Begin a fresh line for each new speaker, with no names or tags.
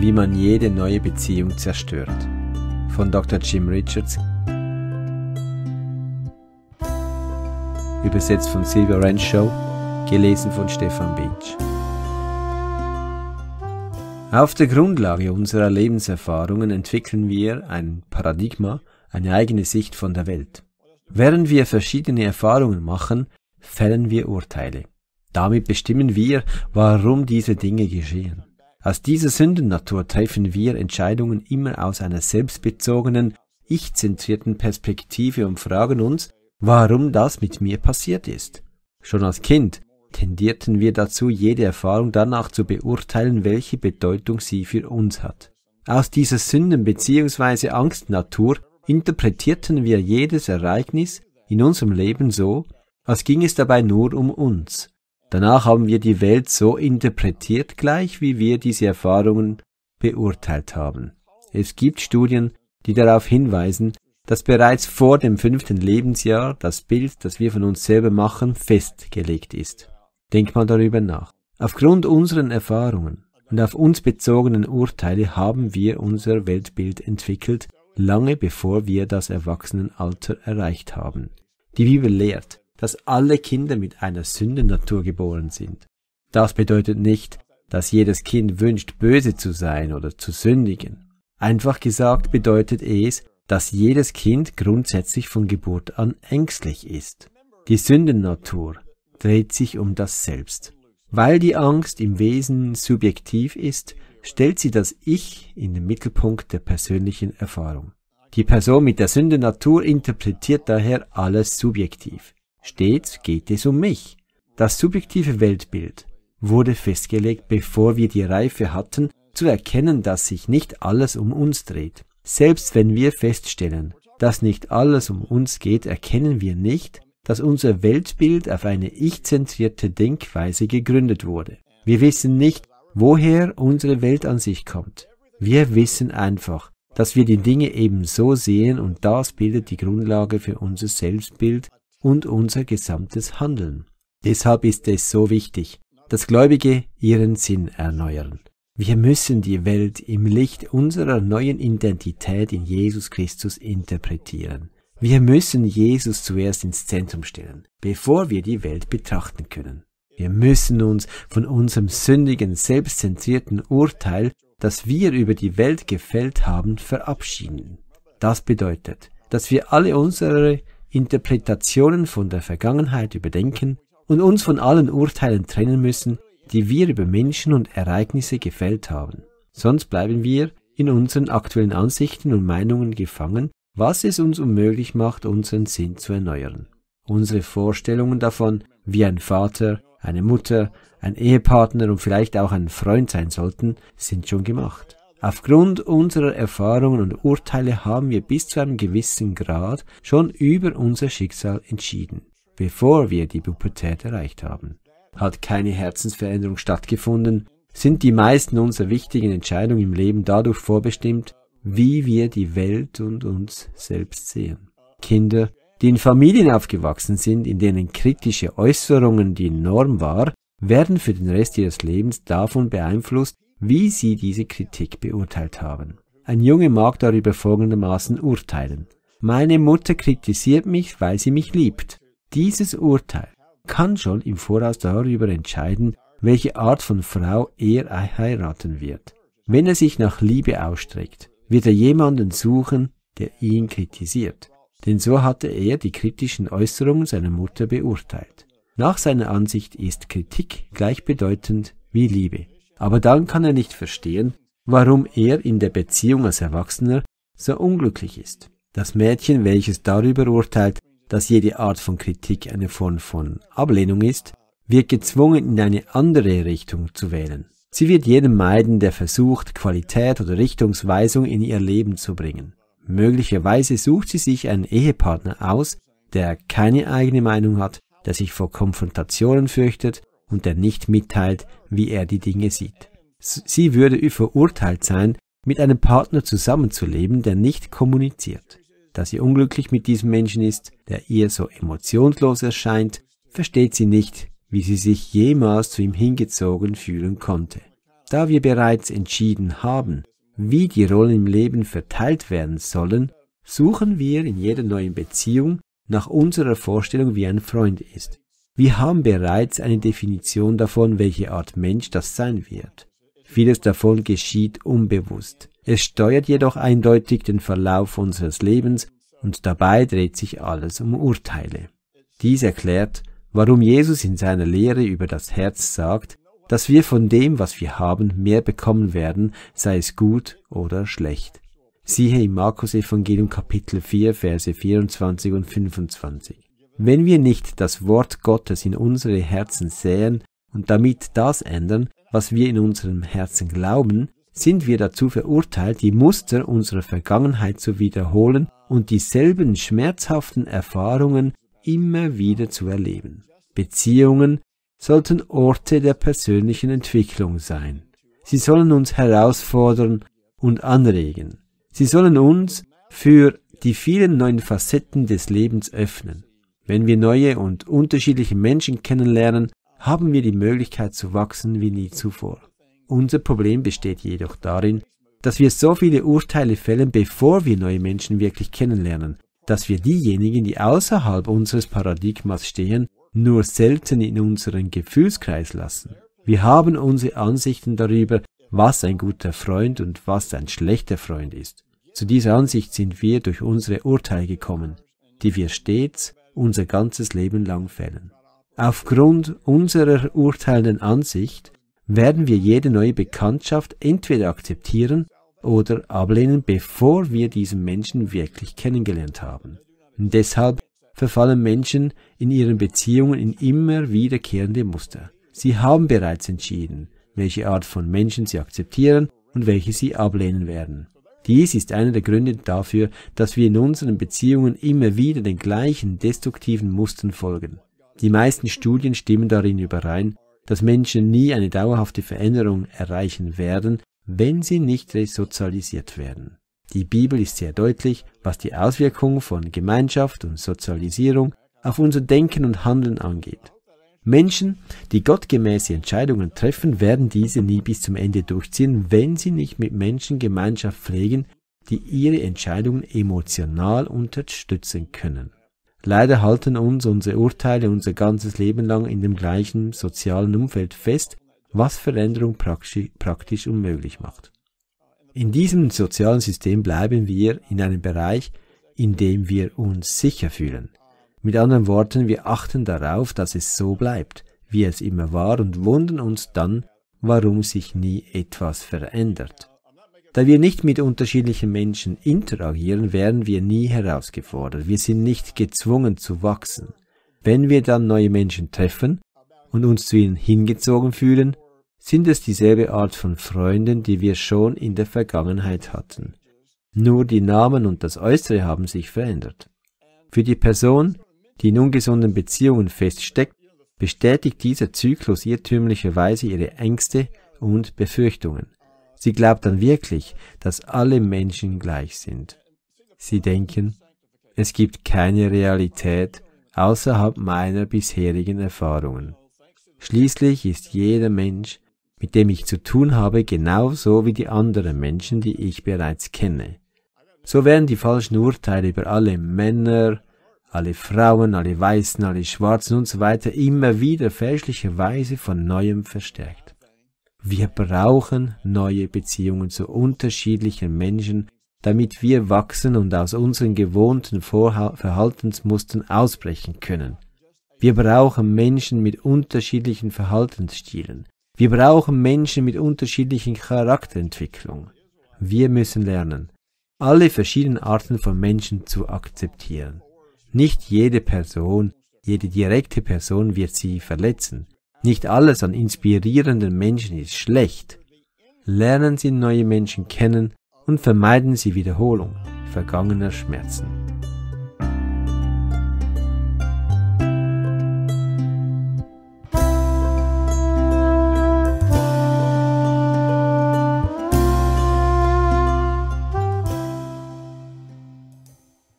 Wie man jede neue Beziehung zerstört von Dr. Jim Richards. Übersetzt von Silvia Renshaw. gelesen von Stefan Beach. Auf der Grundlage unserer Lebenserfahrungen entwickeln wir ein Paradigma, eine eigene Sicht von der Welt. Während wir verschiedene Erfahrungen machen, fällen wir Urteile. Damit bestimmen wir, warum diese Dinge geschehen. Aus dieser Sündennatur treffen wir Entscheidungen immer aus einer selbstbezogenen, ich-zentrierten Perspektive und fragen uns, warum das mit mir passiert ist. Schon als Kind tendierten wir dazu, jede Erfahrung danach zu beurteilen, welche Bedeutung sie für uns hat. Aus dieser Sünden- bzw. Angstnatur interpretierten wir jedes Ereignis in unserem Leben so, als ging es dabei nur um uns. Danach haben wir die Welt so interpretiert gleich, wie wir diese Erfahrungen beurteilt haben. Es gibt Studien, die darauf hinweisen, dass bereits vor dem fünften Lebensjahr das Bild, das wir von uns selber machen, festgelegt ist. Denk mal darüber nach. Aufgrund unseren Erfahrungen und auf uns bezogenen Urteile haben wir unser Weltbild entwickelt, lange bevor wir das Erwachsenenalter erreicht haben. Die Bibel lehrt, dass alle Kinder mit einer Sündennatur geboren sind. Das bedeutet nicht, dass jedes Kind wünscht, böse zu sein oder zu sündigen. Einfach gesagt bedeutet es, dass jedes Kind grundsätzlich von Geburt an ängstlich ist. Die Sündennatur dreht sich um das Selbst. Weil die Angst im Wesen subjektiv ist, stellt sie das Ich in den Mittelpunkt der persönlichen Erfahrung. Die Person mit der Sündennatur interpretiert daher alles subjektiv. Stets geht es um mich. Das subjektive Weltbild wurde festgelegt, bevor wir die Reife hatten, zu erkennen, dass sich nicht alles um uns dreht. Selbst wenn wir feststellen, dass nicht alles um uns geht, erkennen wir nicht, dass unser Weltbild auf eine ich-zentrierte Denkweise gegründet wurde. Wir wissen nicht, woher unsere Welt an sich kommt. Wir wissen einfach, dass wir die Dinge eben so sehen und das bildet die Grundlage für unser Selbstbild, und unser gesamtes Handeln. Deshalb ist es so wichtig, dass Gläubige ihren Sinn erneuern. Wir müssen die Welt im Licht unserer neuen Identität in Jesus Christus interpretieren. Wir müssen Jesus zuerst ins Zentrum stellen, bevor wir die Welt betrachten können. Wir müssen uns von unserem sündigen, selbstzentrierten Urteil, das wir über die Welt gefällt haben, verabschieden. Das bedeutet, dass wir alle unsere Interpretationen von der Vergangenheit überdenken und uns von allen Urteilen trennen müssen, die wir über Menschen und Ereignisse gefällt haben. Sonst bleiben wir in unseren aktuellen Ansichten und Meinungen gefangen, was es uns unmöglich macht, unseren Sinn zu erneuern. Unsere Vorstellungen davon, wie ein Vater, eine Mutter, ein Ehepartner und vielleicht auch ein Freund sein sollten, sind schon gemacht. Aufgrund unserer Erfahrungen und Urteile haben wir bis zu einem gewissen Grad schon über unser Schicksal entschieden, bevor wir die Pubertät erreicht haben. Hat keine Herzensveränderung stattgefunden, sind die meisten unserer wichtigen Entscheidungen im Leben dadurch vorbestimmt, wie wir die Welt und uns selbst sehen. Kinder, die in Familien aufgewachsen sind, in denen kritische Äußerungen die Norm war, werden für den Rest ihres Lebens davon beeinflusst, wie sie diese Kritik beurteilt haben. Ein Junge mag darüber folgendermaßen urteilen. Meine Mutter kritisiert mich, weil sie mich liebt. Dieses Urteil kann schon im Voraus darüber entscheiden, welche Art von Frau er heiraten wird. Wenn er sich nach Liebe ausstreckt, wird er jemanden suchen, der ihn kritisiert. Denn so hatte er die kritischen Äußerungen seiner Mutter beurteilt. Nach seiner Ansicht ist Kritik gleichbedeutend wie Liebe aber dann kann er nicht verstehen, warum er in der Beziehung als Erwachsener so unglücklich ist. Das Mädchen, welches darüber urteilt, dass jede Art von Kritik eine Form von Ablehnung ist, wird gezwungen, in eine andere Richtung zu wählen. Sie wird jeden meiden, der versucht, Qualität oder Richtungsweisung in ihr Leben zu bringen. Möglicherweise sucht sie sich einen Ehepartner aus, der keine eigene Meinung hat, der sich vor Konfrontationen fürchtet und der nicht mitteilt, wie er die Dinge sieht. Sie würde verurteilt sein, mit einem Partner zusammenzuleben, der nicht kommuniziert. Da sie unglücklich mit diesem Menschen ist, der ihr so emotionslos erscheint, versteht sie nicht, wie sie sich jemals zu ihm hingezogen fühlen konnte. Da wir bereits entschieden haben, wie die Rollen im Leben verteilt werden sollen, suchen wir in jeder neuen Beziehung nach unserer Vorstellung, wie ein Freund ist. Wir haben bereits eine Definition davon, welche Art Mensch das sein wird. Vieles davon geschieht unbewusst. Es steuert jedoch eindeutig den Verlauf unseres Lebens und dabei dreht sich alles um Urteile. Dies erklärt, warum Jesus in seiner Lehre über das Herz sagt, dass wir von dem, was wir haben, mehr bekommen werden, sei es gut oder schlecht. Siehe im Markus Evangelium Kapitel 4 Verse 24 und 25. Wenn wir nicht das Wort Gottes in unsere Herzen säen und damit das ändern, was wir in unserem Herzen glauben, sind wir dazu verurteilt, die Muster unserer Vergangenheit zu wiederholen und dieselben schmerzhaften Erfahrungen immer wieder zu erleben. Beziehungen sollten Orte der persönlichen Entwicklung sein. Sie sollen uns herausfordern und anregen. Sie sollen uns für die vielen neuen Facetten des Lebens öffnen. Wenn wir neue und unterschiedliche Menschen kennenlernen, haben wir die Möglichkeit zu wachsen wie nie zuvor. Unser Problem besteht jedoch darin, dass wir so viele Urteile fällen, bevor wir neue Menschen wirklich kennenlernen, dass wir diejenigen, die außerhalb unseres Paradigmas stehen, nur selten in unseren Gefühlskreis lassen. Wir haben unsere Ansichten darüber, was ein guter Freund und was ein schlechter Freund ist. Zu dieser Ansicht sind wir durch unsere Urteile gekommen, die wir stets unser ganzes Leben lang fällen. Aufgrund unserer urteilenden Ansicht werden wir jede neue Bekanntschaft entweder akzeptieren oder ablehnen, bevor wir diesen Menschen wirklich kennengelernt haben. deshalb verfallen Menschen in ihren Beziehungen in immer wiederkehrende Muster. Sie haben bereits entschieden, welche Art von Menschen sie akzeptieren und welche sie ablehnen werden. Dies ist einer der Gründe dafür, dass wir in unseren Beziehungen immer wieder den gleichen destruktiven Mustern folgen. Die meisten Studien stimmen darin überein, dass Menschen nie eine dauerhafte Veränderung erreichen werden, wenn sie nicht resozialisiert werden. Die Bibel ist sehr deutlich, was die Auswirkungen von Gemeinschaft und Sozialisierung auf unser Denken und Handeln angeht. Menschen, die gottgemäße Entscheidungen treffen, werden diese nie bis zum Ende durchziehen, wenn sie nicht mit Menschen Gemeinschaft pflegen, die ihre Entscheidungen emotional unterstützen können. Leider halten uns unsere Urteile unser ganzes Leben lang in dem gleichen sozialen Umfeld fest, was Veränderung praktisch unmöglich macht. In diesem sozialen System bleiben wir in einem Bereich, in dem wir uns sicher fühlen. Mit anderen Worten, wir achten darauf, dass es so bleibt, wie es immer war und wundern uns dann, warum sich nie etwas verändert. Da wir nicht mit unterschiedlichen Menschen interagieren, werden wir nie herausgefordert. Wir sind nicht gezwungen zu wachsen. Wenn wir dann neue Menschen treffen und uns zu ihnen hingezogen fühlen, sind es dieselbe Art von Freunden, die wir schon in der Vergangenheit hatten. Nur die Namen und das Äußere haben sich verändert. Für die Person, die in ungesunden Beziehungen feststeckt, bestätigt dieser Zyklus irrtümlicherweise ihre Ängste und Befürchtungen. Sie glaubt dann wirklich, dass alle Menschen gleich sind. Sie denken, es gibt keine Realität außerhalb meiner bisherigen Erfahrungen. Schließlich ist jeder Mensch, mit dem ich zu tun habe, genauso wie die anderen Menschen, die ich bereits kenne. So werden die falschen Urteile über alle Männer, alle Frauen, alle Weißen, alle Schwarzen und so weiter immer wieder fälschlicherweise von neuem verstärkt. Wir brauchen neue Beziehungen zu unterschiedlichen Menschen, damit wir wachsen und aus unseren gewohnten Vorha Verhaltensmustern ausbrechen können. Wir brauchen Menschen mit unterschiedlichen Verhaltensstilen. Wir brauchen Menschen mit unterschiedlichen Charakterentwicklungen. Wir müssen lernen, alle verschiedenen Arten von Menschen zu akzeptieren. Nicht jede Person, jede direkte Person wird sie verletzen. Nicht alles an inspirierenden Menschen ist schlecht. Lernen Sie neue Menschen kennen und vermeiden Sie Wiederholung vergangener Schmerzen.